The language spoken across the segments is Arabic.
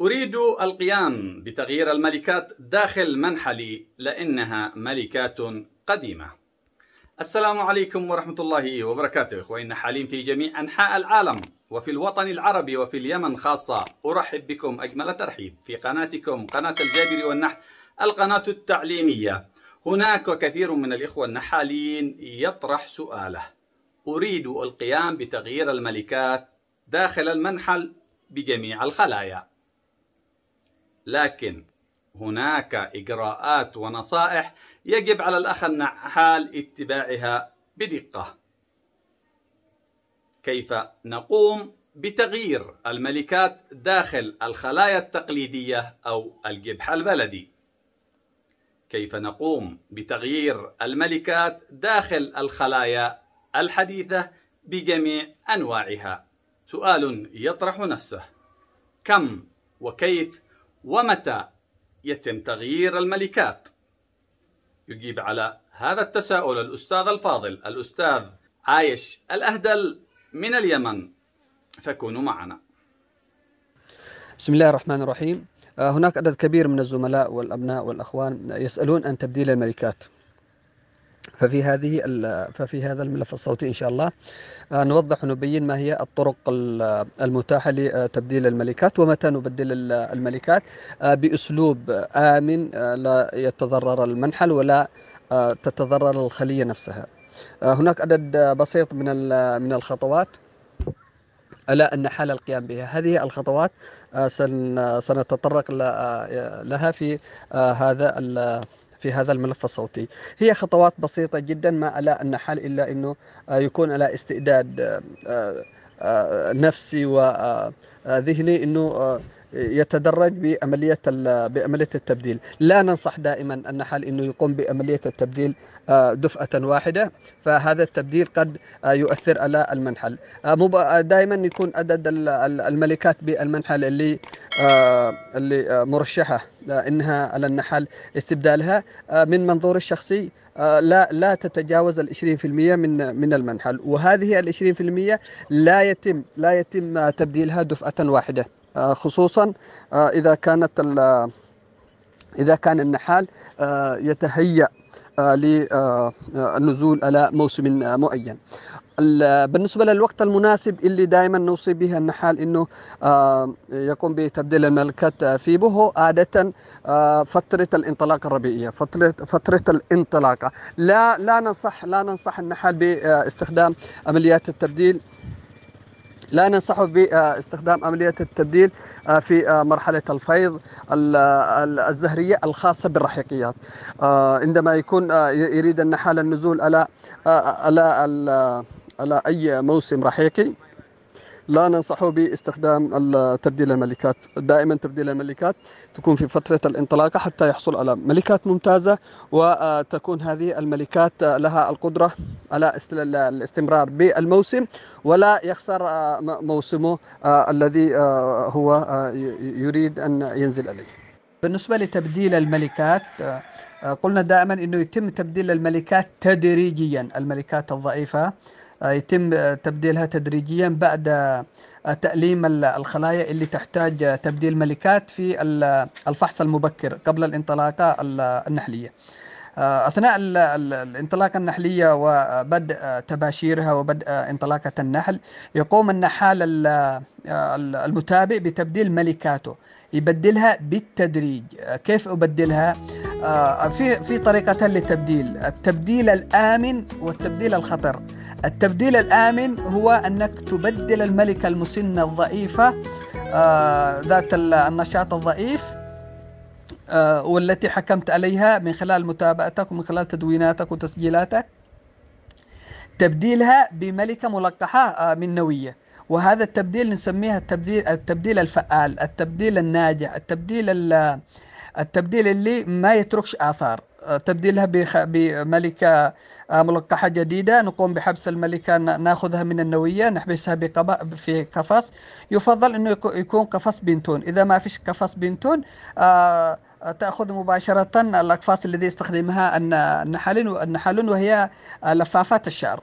أريد القيام بتغيير الملكات داخل منحلي لأنها ملكات قديمة السلام عليكم ورحمة الله وبركاته إخواننا حالين في جميع أنحاء العالم وفي الوطن العربي وفي اليمن خاصة أرحب بكم أجمل ترحيب في قناتكم قناة الجابر والنحت القناة التعليمية هناك كثير من الإخوة النحاليين يطرح سؤاله أريد القيام بتغيير الملكات داخل المنحل بجميع الخلايا لكن هناك إجراءات ونصائح يجب على الأخ النحال اتباعها بدقة كيف نقوم بتغيير الملكات داخل الخلايا التقليدية أو الجبح البلدي كيف نقوم بتغيير الملكات داخل الخلايا الحديثة بجميع أنواعها سؤال يطرح نفسه كم وكيف ومتى يتم تغيير الملكات يجيب على هذا التساؤل الأستاذ الفاضل الأستاذ عايش الأهدل من اليمن فكونوا معنا بسم الله الرحمن الرحيم آه، هناك عدد كبير من الزملاء والأبناء والأخوان يسألون عن تبديل الملكات ففي هذه ففي هذا الملف الصوتي ان شاء الله آه، نوضح ونبين ما هي الطرق المتاحه لتبديل الملكات ومتى نبدل الملكات آه، باسلوب امن آه، لا يتضرر المنحل ولا تتضرر الخليه نفسها. هناك عدد بسيط من من الخطوات ألا أن نحال القيام بها هذه الخطوات سنتطرق لها في هذا في هذا الملف الصوتي هي خطوات بسيطة جدا ما ألا أن حال إلا أنه آه، يكون على استعداد آه، آه، نفسي وذهني أنه يتدرج بعمليه بعمليه التبديل، لا ننصح دائما النحل انه يقوم بعمليه التبديل آه، دفعه واحده، فهذا التبديل قد آه، يؤثر على المنحل، آه، دائما يكون عدد الملكات بالمنحل اللي اللي مرشحه انها على النحل استبدالها من منظور الشخصي لا لا تتجاوز ال 20% من من المنحل وهذه ال 20% لا يتم لا يتم تبديلها دفعه واحده آه، خصوصا آه، إذا كانت إذا كان النحال آه، يتهيأ للنزول على موسم معين بالنسبة للوقت المناسب اللي دائما نوصي به النحال انه يقوم بتبديل الملكات في بهو عادة فترة الانطلاقة الربيعية فترة فترة الانطلاقة لا لا ننصح لا ننصح النحال باستخدام عمليات التبديل لا ننصح باستخدام عملية التبديل آه، في آه، مرحلة الفيض الزهرية الخاصة بالرحيقيات آه، عندما يكون يريد النحال النزول على على على أي موسم رحيقي لا ننصح باستخدام تبديل الملكات دائما تبديل الملكات تكون في فترة الانطلاقة حتى يحصل على ملكات ممتازة وتكون هذه الملكات لها القدرة على الاستمرار بالموسم ولا يخسر آه، موسمه آه، الذي آه، هو يريد أن ينزل عليه بالنسبة لتبديل الملكات قلنا دائما أنه يتم تبديل الملكات تدريجيا الملكات الضعيفة آه، يتم تبديلها تدريجيا بعد آه، تأليم الخلايا اللي تحتاج آه، تبديل ملكات في الفحص المبكر قبل الانطلاقة النحلية أثناء الانطلاقة النحلية وبدء تباشيرها وبدء انطلاقة النحل يقوم النحال المتابع بتبديل ملكاته يبدلها بالتدريج كيف أبدلها؟ في في طريقتين للتبديل التبديل الآمن والتبديل الخطر التبديل الآمن هو أنك تبدل الملكة المسنة الضعيفة آه، ذات النشاط الضعيف آه، والتي حكمت عليها من خلال متابعتك ومن خلال تدويناتك وتسجيلاتك تبديلها بملكة ملقحة آه، منوية وهذا التبديل نسميها التبديل التبديل الفعال التبديل الناجح التبديل التبديل اللي ما يتركش آثار تبديلها بملكة آه، ملقحة جديدة نقوم بحبس الملكة ناخذها من النوية نحبسها في قفص يفضل أنه يكون قفص بنتون إذا ما فيش قفص بنتون آه، تأخذ مباشرة الأقفاص الذي يستخدمها النحلون النحلون وهي لفافات الشعر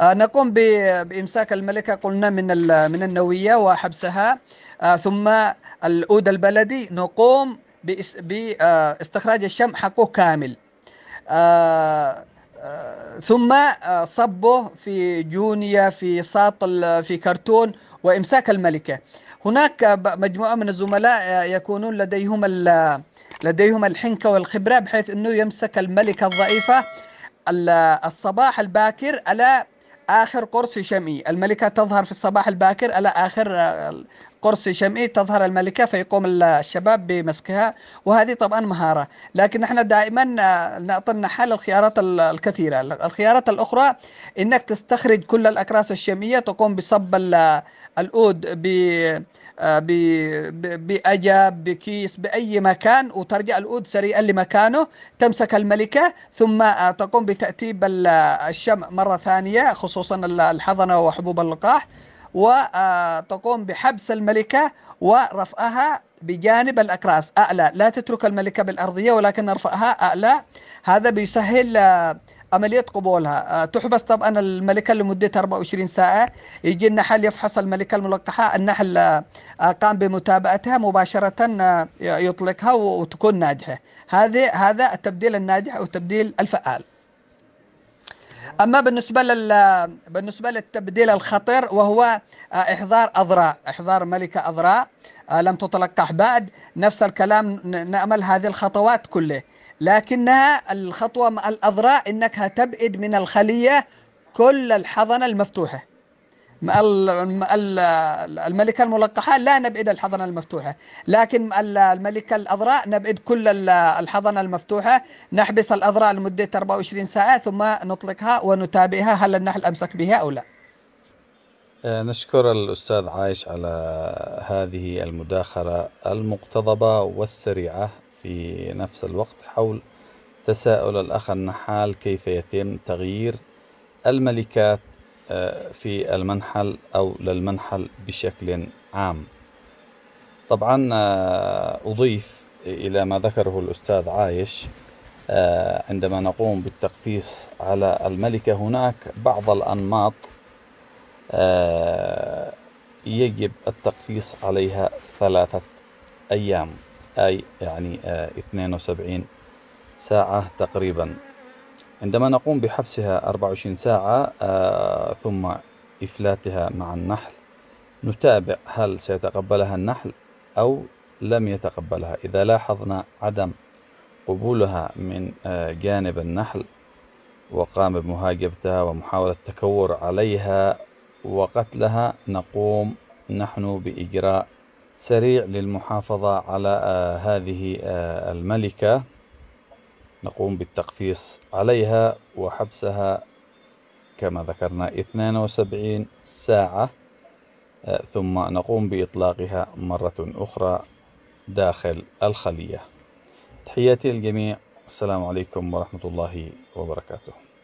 آه، نقوم بإمساك الملكة قلنا من من النوية وحبسها ثم الأود البلدي نقوم باستخراج الشم حقه كامل آه، آه، ثم آه، صبه في جونيا في ساط في كرتون وامساك الملكه هناك مجموعه من الزملاء يكونون لديهم لديهم الحنكه والخبره بحيث انه يمسك الملكه الضعيفه الصباح الباكر على اخر قرص شمي الملكه تظهر في الصباح الباكر على اخر قرص شمعي تظهر الملكة فيقوم الشباب بمسكها وهذه طبعا مهارة لكن احنا دائما آه، نعطي النحال الخيارات الكثيرة الخيارات الأخرى أنك تستخرج كل الأكراس الشمعية تقوم بصب الأود آه، ب بأجاب بكيس بأي مكان وترجع الأود سريعا لمكانه تمسك الملكة ثم آه، تقوم بتأتيب الشمع مرة ثانية خصوصا الحضنة وحبوب اللقاح وتقوم بحبس الملكة ورفعها بجانب الأكراس أعلى لا تترك الملكة بالأرضية ولكن ارفعها أعلى هذا بيسهل آه، عملية قبولها آه، تحبس طبعا الملكة لمدة 24 ساعة يجي النحل يفحص الملكة الملقحة النحل آه، قام بمتابعتها مباشرة يطلقها وتكون ناجحة هذه هذا التبديل الناجح أو التبديل الفعال اما بالنسبه لل بالنسبه للتبديل الخطير وهو آه، احضار اضراء احضار ملكه آه، اضراء لم تتلقح بعد نفس الكلام نامل هذه الخطوات كله لكنها الخطوه مع انك تبعد من الخليه كل الحضنه المفتوحه الملكة الملقحة لا نبعد الحضنة المفتوحة لكن الملكة الاضراء نبعد كل الحضنة المفتوحة نحبس الاضراء لمدة 24 ساعة ثم نطلقها ونتابعها هل النحل أمسك بها أو لا آه، نشكر الأستاذ عايش على هذه المداخلة المقتضبة والسريعة في نفس الوقت حول تساؤل الأخ النحال كيف يتم تغيير الملكات آه، في المنحل أو للمنحل بشكل عام طبعا آه، أضيف إلى ما ذكره الأستاذ عايش آه، عندما نقوم بالتقفيص على الملكة هناك بعض الأنماط يجب التقفيص عليها ثلاثة أيام أي يعني 72 ساعة تقريبا عندما نقوم بحبسها 24 ساعة آه، ثم إفلاتها مع النحل نتابع هل سيتقبلها النحل أو لم يتقبلها إذا لاحظنا عدم قبولها من آه، جانب النحل وقام بمهاجمتها ومحاولة التكور عليها وقتلها نقوم نحن بإجراء سريع للمحافظة على آه، هذه الملكة نقوم بالتقفيص عليها وحبسها كما ذكرنا 72 ساعة آه، ثم نقوم بإطلاقها مرة أخرى داخل الخلية تحياتي للجميع السلام عليكم ورحمة الله وبركاته